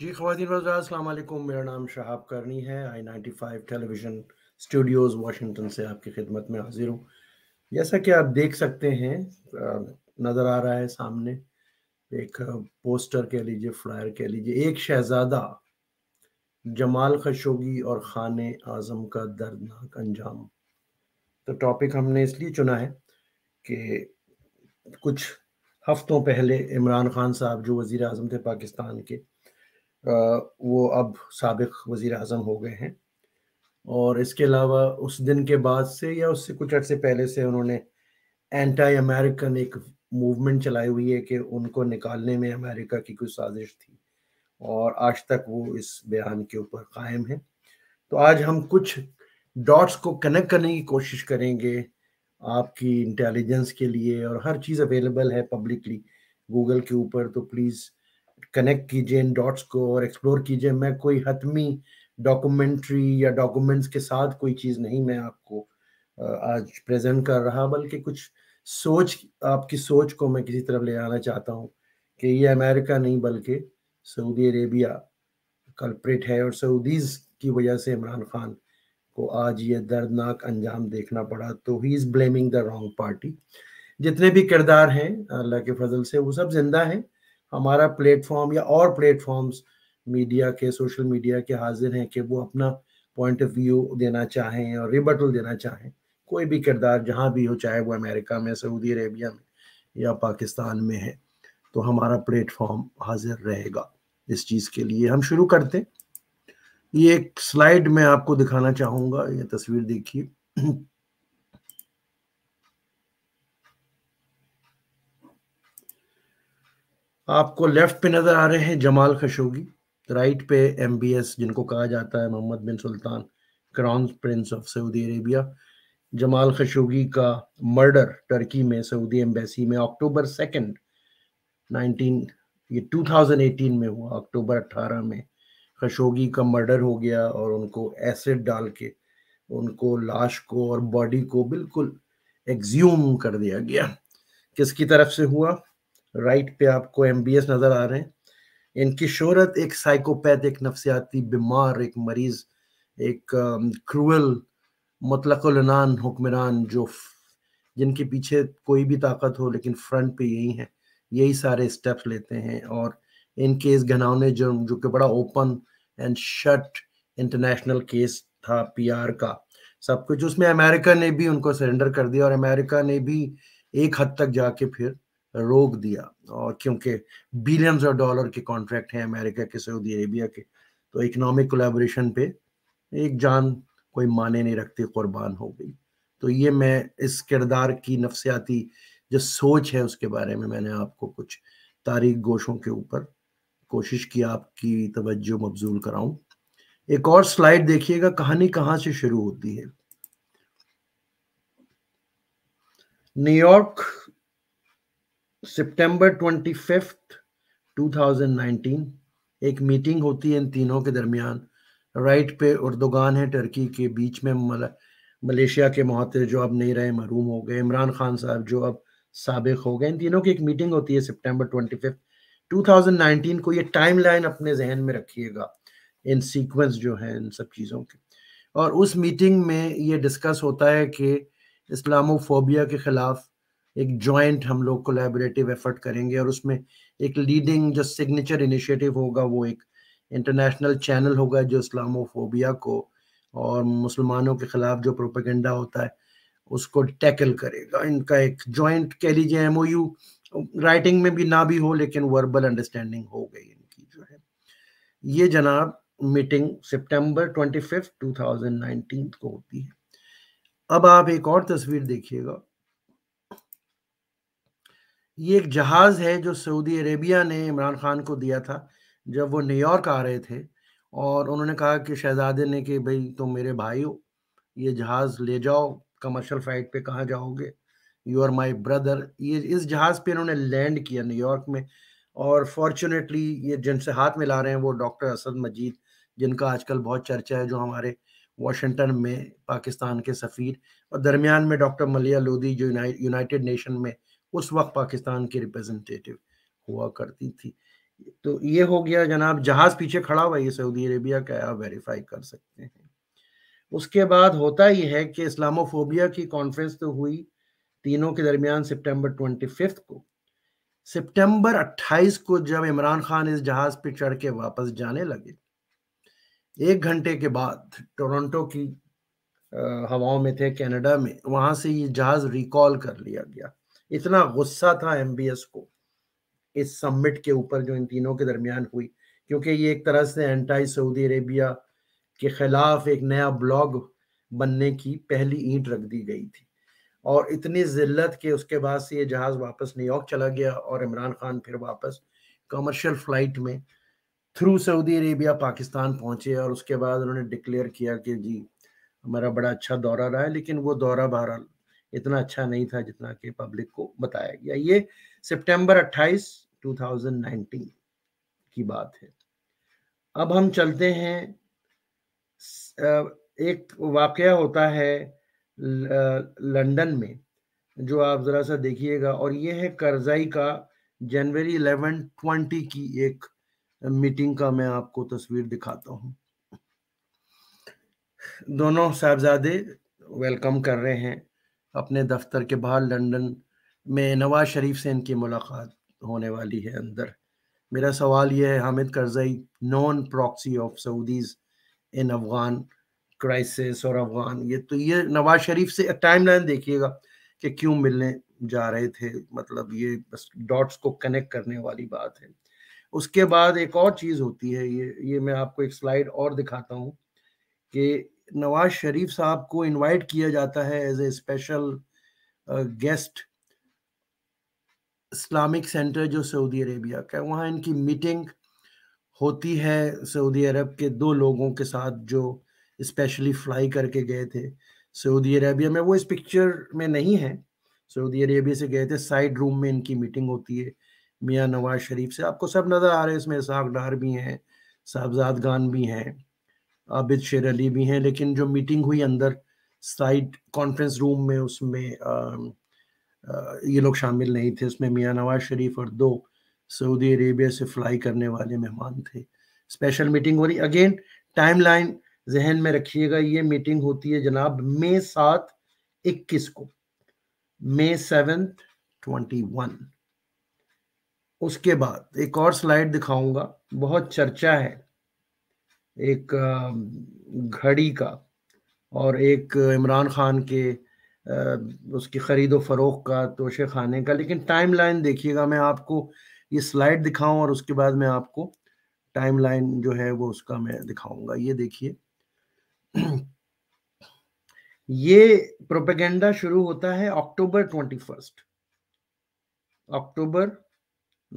जी खातिन अल्लाम मेरा नाम शहाब करनी है I ninety five television studios Washington से आपकी खिदमत में हाजिर हूँ जैसा कि आप देख सकते हैं नज़र आ रहा है सामने एक पोस्टर कह लीजिए फ्लायर कह लीजिए एक शहज़ादा जमाल खशोगी और ख़ान आज़म का दर्दनाक अंजाम तो टॉपिक हमने इसलिए चुना है कि कुछ हफ्तों पहले इमरान खान साहब जो वज़ी अजम थे पाकिस्तान के वो अब सबक वज़ी अजम हो गए हैं और इसके अलावा उस दिन के बाद से या उससे कुछ अर्से पहले से उन्होंने एंटी अमेरिकन एक मूवमेंट चलाई हुई है कि उनको निकालने में अमेरिका की कोई साजिश थी और आज तक वो इस बयान के ऊपर कायम है तो आज हम कुछ डॉट्स को कनेक्ट करने की कोशिश करेंगे आपकी इंटेलिजेंस के लिए और हर चीज़ अवेलेबल है पब्लिकली गूगल के ऊपर तो प्लीज़ कनेक्ट कीजिए इन डॉट्स को और एक्सप्लोर कीजिए मैं कोई हतमी डॉक्यूमेंट्री या डॉक्यूमेंट्स के साथ कोई चीज़ नहीं मैं आपको आज प्रेजेंट कर रहा बल्कि कुछ सोच आपकी सोच को मैं किसी तरफ ले आना चाहता हूँ कि ये अमेरिका नहीं बल्कि सऊदी अरेबिया कल्प्रेट है और सऊदीज़ की वजह से इमरान खान को आज ये दर्दनाक अंजाम देखना पड़ा तो he is blaming the wrong party जितने भी किरदार हैं अल्लाह के फजल से वो सब जिंदा हैं हमारा प्लेटफॉर्म या और प्लेटफॉर्म्स मीडिया के सोशल मीडिया के हाजिर हैं कि वो अपना पॉइंट ऑफ व्यू देना चाहें और रिबटल देना चाहें कोई भी किरदार जहाँ भी हो चाहे वो अमेरिका में सऊदी अरेबिया में या पाकिस्तान में है तो हमारा प्लेटफॉर्म हाजिर रहेगा इस चीज़ के लिए हम शुरू करते ये एक स्लाइड में आपको दिखाना चाहूँगा ये तस्वीर देखिए आपको लेफ्ट पे नजर आ रहे हैं जमाल खशोगी राइट पे एम जिनको कहा जाता है Mohammed bin Sultan crown prince of Saudi Arabia Jamal Khashoggi का मर्डर टर्की में सऊदी एम्बेसी में अक्टूबर सेकेंड नाइनटीन ये 2018 में हुआ अक्टूबर 18 में खशोगी का मर्डर हो गया और उनको एसिड डाल के उनको लाश को और बॉडी को बिल्कुल एग्ज्यूम कर दिया गया किसकी तरफ से हुआ राइट पे आपको एम नज़र आ रहे हैं इनकी शोहरत एक साइकोपैथ एक नफसियाती बीमार एक मरीज एक क्रूअल मतलकान हुक्मरान जो जिनके पीछे कोई भी ताकत हो लेकिन फ्रंट पे यही है यही सारे स्टेप्स लेते हैं और इनके इस घनावने जुर्म जो कि बड़ा open and shut international case था पीआर का सब कुछ उसमें अमेरिका ने भी उनको सरेंडर कर दिया और अमेरिका ने भी एक हद तक जाके फिर रोक दिया और क्योंकि बिलियंस ऑफ डॉलर के कॉन्ट्रैक्ट हैं अमेरिका के सऊदी अरेबिया के तो इकोनॉमिक कोलेबोरेशन पे एक जान कोई माने नहीं रखती कुर्बान हो गई तो ये मैं इस किरदार की नफसियाती जो सोच है उसके बारे में मैंने आपको कुछ तारीख गोशों के ऊपर कोशिश की आपकी तवज्जो मबजूल कराऊं एक और स्लाइड देखिएगा कहानी कहाँ से शुरू होती है न्यूयॉर्क सितंबर 25 2019 एक मीटिंग होती है इन तीनों के दरमियान राइट पे उर्दोगान है टर्की के बीच में मलेशिया के महातिर जो अब नहीं रहे महरूम हो गए इमरान खान साहब जो अब सबक हो गए इन तीनों की एक मीटिंग होती है सितंबर 25 2019 को ये टाइमलाइन अपने जहन में रखिएगा इन सीक्वेंस जो है इन सब चीज़ों के और उस मीटिंग में ये डिस्कस होता है कि इस्लामोफोबिया के ख़िलाफ़ एक जॉइंट हम लोग कोलेबरेटिव एफर्ट करेंगे और उसमें एक लीडिंग जो सिग्नेचर इनिशिएटिव होगा वो एक इंटरनेशनल चैनल होगा जो इस्लामोफोबिया को और मुसलमानों के ख़िलाफ़ जो प्रोपेगेंडा होता है उसको टैकल करेगा इनका एक जॉइंट कह लीजिए एम राइटिंग में भी ना भी हो लेकिन वर्बल अंडरस्टैंडिंग हो गई इनकी जो है ये जनाब मीटिंग सितंबर 25 2019 को होती है अब आप एक और तस्वीर देखिएगा ये एक जहाज़ है जो सऊदी अरेबिया ने इमरान खान को दिया था जब वो न्यूयॉर्क आ रहे थे और उन्होंने कहा कि शहजादे ने कि भाई तुम मेरे भाई हो ये जहाज़ ले जाओ कमर्शियल फ्लाइट पे कहाँ जाओगे यू आर माई ब्रदर ये इस जहाज़ पे इन्होंने लैंड किया न्यूयॉर्क में और फॉर्चुनेटली ये जिनसे हाथ मिला रहे हैं वो डॉक्टर असद मजीद जिनका आजकल बहुत चर्चा है जो हमारे वाशिंगटन में पाकिस्तान के सफ़ीर और दरमियान में डॉक्टर मलिया लोधी जो यूनाइटेड नेशन में उस वक्त पाकिस्तान के रिप्रेजेंटेटिव हुआ करती थी तो ये हो गया जनाब जहाज पीछे खड़ा हुआ ये सऊदी अरेबिया का आप वेरीफाई कर सकते हैं उसके बाद होता ही है कि इस्लामोफोबिया की कॉन्फ्रेंस तो हुई तीनों के दरमियान सितंबर 25 को सितंबर 28 को जब इमरान खान इस जहाज पर चढ़ के वापस जाने लगे एक घंटे के बाद टोरंटो की हवाओं में थे कनाडा में वहां से ये जहाज रिकॉल कर लिया गया इतना गुस्सा था एम को इस समिट के ऊपर जो इन तीनों के दरमियान हुई क्योंकि ये एक तरह से एंटाई सऊदी अरेबिया के खिलाफ एक नया ब्लॉग बनने की पहली ईंट रख दी गई थी और इतनी जिल्लत के उसके बाद से ये जहाज़ वापस न्यूयॉर्क चला गया और इमरान खान फिर वापस कमर्शियल फ़्लाइट में थ्रू सऊदी अरेबिया पाकिस्तान पहुंचे और उसके बाद उन्होंने डिक्लेयर किया कि जी हमारा बड़ा अच्छा दौरा रहा है लेकिन वो दौरा बहरहाल इतना अच्छा नहीं था जितना कि पब्लिक को बताया गया ये सितंबर 28 2019 की बात है अब हम चलते हैं एक वाक़ होता है लंदन में जो आप ज़रा सा देखिएगा और ये है करजाई का जनवरी इलेवन ट्वेंटी की एक मीटिंग का मैं आपको तस्वीर दिखाता हूँ दोनों साहबजादे वेलकम कर रहे हैं अपने दफ्तर के बाहर लंदन में नवाज शरीफ से इनकी मुलाकात होने वाली है अंदर मेरा सवाल यह है Hamid Karzai non proxy of Saudis in Afghan crisis और अफगान ये तो ये नवाज शरीफ से टाइम लाइन देखिएगा कि क्यों मिलने जा रहे थे मतलब ये बस डॉट्स को कनेक्ट करने वाली बात है उसके बाद एक और चीज़ होती है ये ये मैं आपको एक स्लाइड और दिखाता हूँ कि नवाज शरीफ साहब को इनवाइट किया जाता है as a special guest Islamic centre जो सऊदी अरेबिया का वहाँ इनकी मीटिंग होती है सऊदी अरब के दो लोगों के साथ जो स्पेशली फ्लाई करके गए थे सऊदी अरेबिया में वो इस पिक्चर में नहीं है सऊदी अरेबिया से गए थे साइड रूम में इनकी मीटिंग होती है मियाँ नवाज शरीफ से आपको सब नज़र आ रहे हैं इसमें इसहाक डार भी हैं साहबजाद गान भी हैं आबिद शेर अली भी हैं लेकिन जो मीटिंग हुई अंदर साइड कॉन्फ्रेंस रूम में उसमें आ, आ, ये लोग शामिल नहीं थे उसमें मियाँ नवाज शरीफ और दो सऊदी अरेबिया से फ्लाई करने वाले मेहमान थे स्पेशल मीटिंग हो रही अगेन टाइम लाइन जहन में रखिएगा ये मीटिंग होती है जनाब मे सात इक्कीस को मे सेवेंथ ट्वेंटी वन उसके बाद एक और स्लाइड दिखाऊंगा बहुत चर्चा है एक घड़ी का और एक इमरान खान के उसकी ख़रीद व फ़रोख का तोशे खाने का लेकिन टाइम लाइन देखिएगा मैं आपको ये स्लाइड दिखाऊं और उसके बाद मैं आपको टाइम लाइन जो है वो उसका मैं दिखाऊंगा ये देखिए ये प्रोपेगेंडा शुरू होता है October twenty first October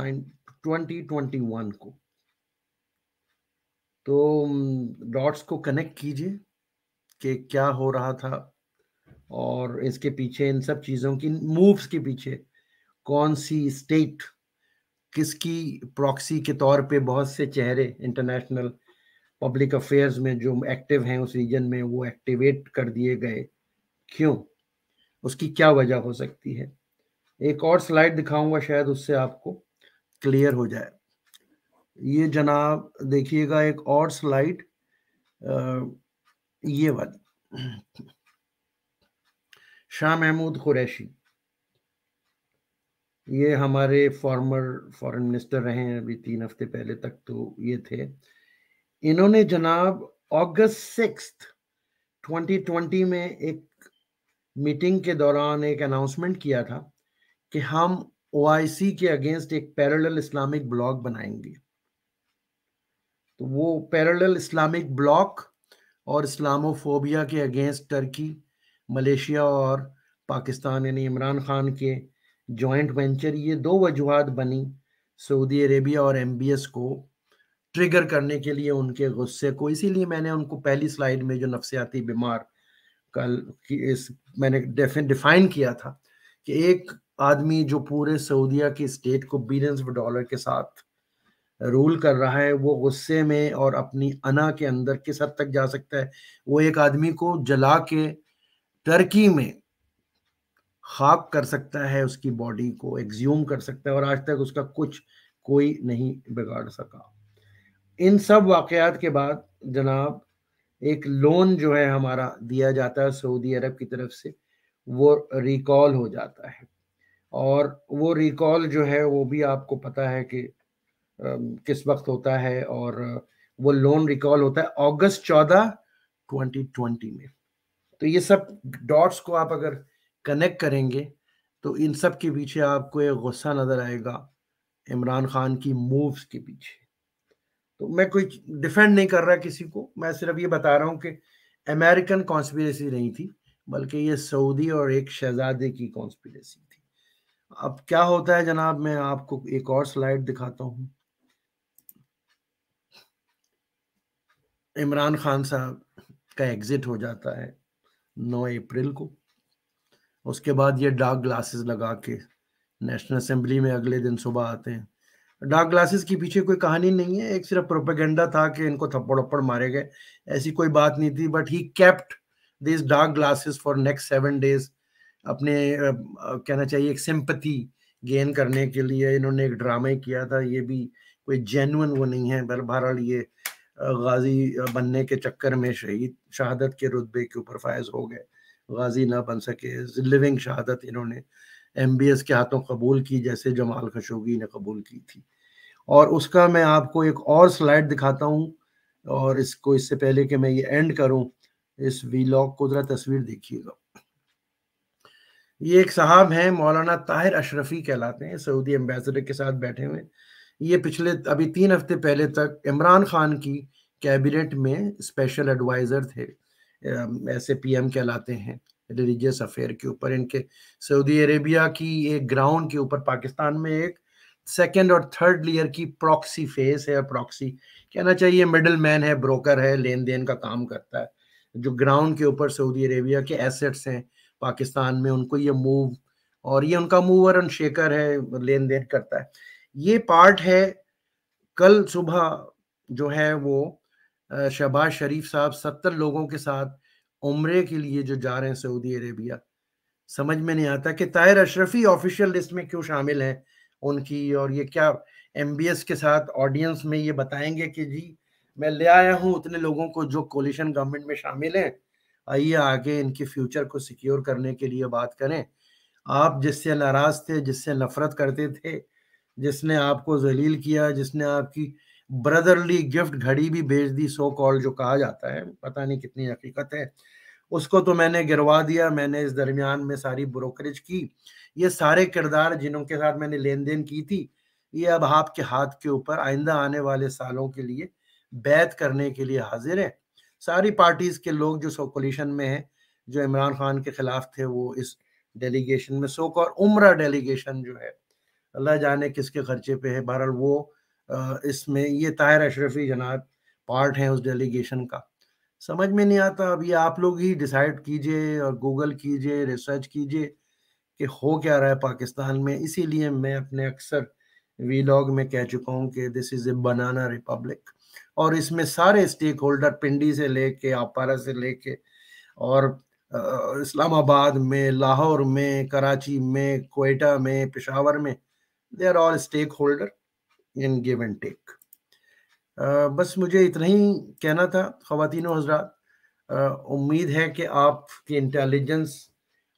nine twenty twenty one को तो डॉट्स को कनेक्ट कीजिए कि क्या हो रहा था और इसके पीछे इन सब चीज़ों की मूव्स के पीछे कौन सी स्टेट किसकी प्रॉक्सी के तौर पे बहुत से चेहरे इंटरनेशनल पब्लिक अफेयर्स में जो एक्टिव हैं उस रीजन में वो एक्टिवेट कर दिए गए क्यों उसकी क्या वजह हो सकती है एक और स्लाइड दिखाऊंगा शायद उससे आपको क्लियर हो जाए ये जनाब देखिएगा एक और स्लाइड ये वाली शाह महमूद कुरैशी ये हमारे फॉर्मर फॉरेन मिनिस्टर रहे हैं अभी तीन हफ्ते पहले तक तो ये थे इन्होंने जनाब अगस्त सिक्स 2020 में एक मीटिंग के दौरान एक अनाउंसमेंट किया था कि हम ओ के अगेंस्ट एक पैरेलल इस्लामिक ब्लॉग बनाएंगे तो वो पैरेलल इस्लामिक ब्लॉक और इस्लामोफोबिया के अगेंस्ट टर्की मलेशिया और पाकिस्तान यानी इमरान खान के जॉइंट वेंचर ये दो वजूहत बनी सऊदी अरेबिया और एम को ट्रिगर करने के लिए उनके गुस्से को इसीलिए मैंने उनको पहली स्लाइड में जो नफसियाती बीमार कल इस मैंने डिफाइन किया था कि एक आदमी जो पूरे सऊदिया की स्टेट को बिलियंस डॉलर के साथ रूल कर रहा है वो गुस्से में और अपनी अना के अंदर किस हद तक जा सकता है वो एक आदमी को जला के टर्की में खाक कर सकता है उसकी बॉडी को एग्ज्यूम कर सकता है और आज तक उसका कुछ कोई नहीं बिगाड़ सका इन सब वाकयात के बाद जनाब एक लोन जो है हमारा दिया जाता है सऊदी अरब की तरफ से वो रिकॉल हो जाता है और वो रिकॉल जो है वो भी आपको पता है कि किस वक्त होता है और वो लोन रिकॉल होता है अगस्त चौदह 2020 में तो ये सब डॉट्स को आप अगर कनेक्ट करेंगे तो इन सब के पीछे आपको एक गुस्सा नज़र आएगा इमरान खान की मूव्स के पीछे तो मैं कोई डिफेंड नहीं कर रहा किसी को मैं सिर्फ ये बता रहा हूँ कि अमेरिकन कॉन्स्पिरेसी नहीं थी बल्कि ये सऊदी और एक शहजादे की कॉन्स्पिरेसी थी अब क्या होता है जनाब मैं आपको एक और स्लाइड दिखाता हूँ इमरान खान साहब का एग्जिट हो जाता है 9 अप्रैल को उसके बाद ये डार्क ग्लासेस लगा के नेशनल असेंबली में अगले दिन सुबह आते हैं डार्क ग्लासेस के पीछे कोई कहानी नहीं है एक सिर्फ प्रोपेगेंडा था कि इनको थप्पड़ उप्पड़ मारे गए ऐसी कोई बात नहीं थी but he kept this dark glasses for next seven days अपने कहना चाहिए एक सिंपति गेन करने के लिए इन्होंने एक ड्रामा किया था ये भी कोई जेनुअन वो नहीं है बहरहाल ये गाजी बनने के चक्कर में शहीद शहादत के रुतबे के ऊपर फायज हो गए गाजी ना बन सके लिविंग शहादत इन्होंने एम के हाथों कबूल की जैसे जमाल खशोगी ने कबूल की थी और उसका मैं आपको एक और स्लाइड दिखाता हूँ और इसको इससे पहले कि मैं ये एंड करूँ इस वीलॉग को ज़रा तस्वीर देखिएगा ये एक साहब हैं मौलाना ताहिर अशरफी कहलाते हैं सऊदी एम्बेसडर के साथ बैठे हुए ये पिछले अभी तीन हफ्ते पहले तक इमरान खान की कैबिनेट में स्पेशल एडवाइज़र थे ऐसे पीएम कहलाते हैं रिलीजियस अफेयर के ऊपर इनके सऊदी अरेबिया की एक ग्राउंड के ऊपर पाकिस्तान में एक सेकेंड और थर्ड लेयर की प्रॉक्सी फेस है प्रॉक्सी कहना चाहिए मिडल मैन है ब्रोकर है लेन देन का काम करता है जो ग्राउंड के ऊपर सऊदी अरेबिया के एसेट्स हैं पाकिस्तान में उनको ये मूव और ये उनका मूवर एंड शेकर है लेन देन करता है ये पार्ट है कल सुबह जो है वो शहबाज शरीफ साहब सत्तर लोगों के साथ उम्र के लिए जो जा रहे हैं सऊदी अरेबिया समझ में नहीं आता कि ताहिर अशरफी ऑफिशियल लिस्ट में क्यों शामिल हैं उनकी और ये क्या एम के साथ ऑडियंस में ये बताएंगे कि जी मैं ले आया हूँ उतने लोगों को जो कोलिशन गवर्नमेंट में शामिल हैं आइए आगे इनके फ्यूचर को सिक्योर करने के लिए बात करें आप जिससे नाराज थे जिससे नफरत करते थे जिसने आपको जलील किया जिसने आपकी ब्रदरली गिफ्ट घड़ी भी भेज दी सो कॉल जो कहा जाता है पता नहीं कितनी हकीकत है उसको तो मैंने गिरवा दिया मैंने इस दरमियान में सारी ब्रोकरेज की ये सारे किरदार जिनके साथ मैंने लेन देन की थी ये अब आपके हाथ के ऊपर आइंदा आने वाले सालों के लिए बैत करने के लिए हाजिर है सारी पार्टीज़ के लोग जो सो कोलिशन में हैं जो इमरान खान के खिलाफ थे वो इस डेलीगेशन में सो और उम्र डेलीगेशन जो है अल्लाह जाने किसके खर्चे पे है बहरहाल वो इसमें ये ताहिर अशरफी जनाब पार्ट हैं उस डेलीगेशन का समझ में नहीं आता अब ये आप लोग ही डिसाइड कीजिए और गूगल कीजिए रिसर्च कीजिए कि हो क्या रहा है पाकिस्तान में इसीलिए मैं अपने अक्सर वीलॉग में कह चुका हूँ कि this is a banana republic और इसमें सारे स्टेक होल्डर पिंडी से ले कर आपारा से लेके और इस्लामाबाद में लाहौर में कराची में कोयटा में पेशावर में they are all stakeholder in give and take बस मुझे इतना ही कहना था खातिन हजरात uh, उम्मीद है कि आपकी इंटेलिजेंस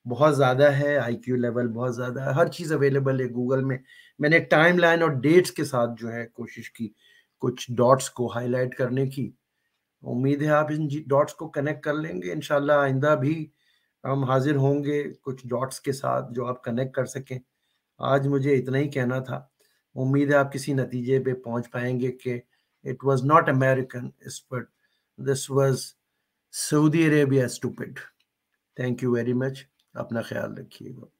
बहुत ज़्यादा है आईक्यू लेवल बहुत ज़्यादा है हर चीज़ अवेलेबल है गूगल में मैंने टाइम लाइन और डेट्स के साथ जो है कोशिश की कुछ डॉट्स को हाईलाइट करने की उम्मीद है आप इन डॉट्स को कनेक्ट कर लेंगे इन आइंदा भी हम हाजिर होंगे कुछ डॉट्स के साथ जो आप कनेक्ट कर सकें आज मुझे इतना ही कहना था उम्मीद है आप किसी नतीजे पे पहुंच पाएंगे कि it was not American but this was Saudi Arabia stupid thank you very much अपना ख्याल रखिएगा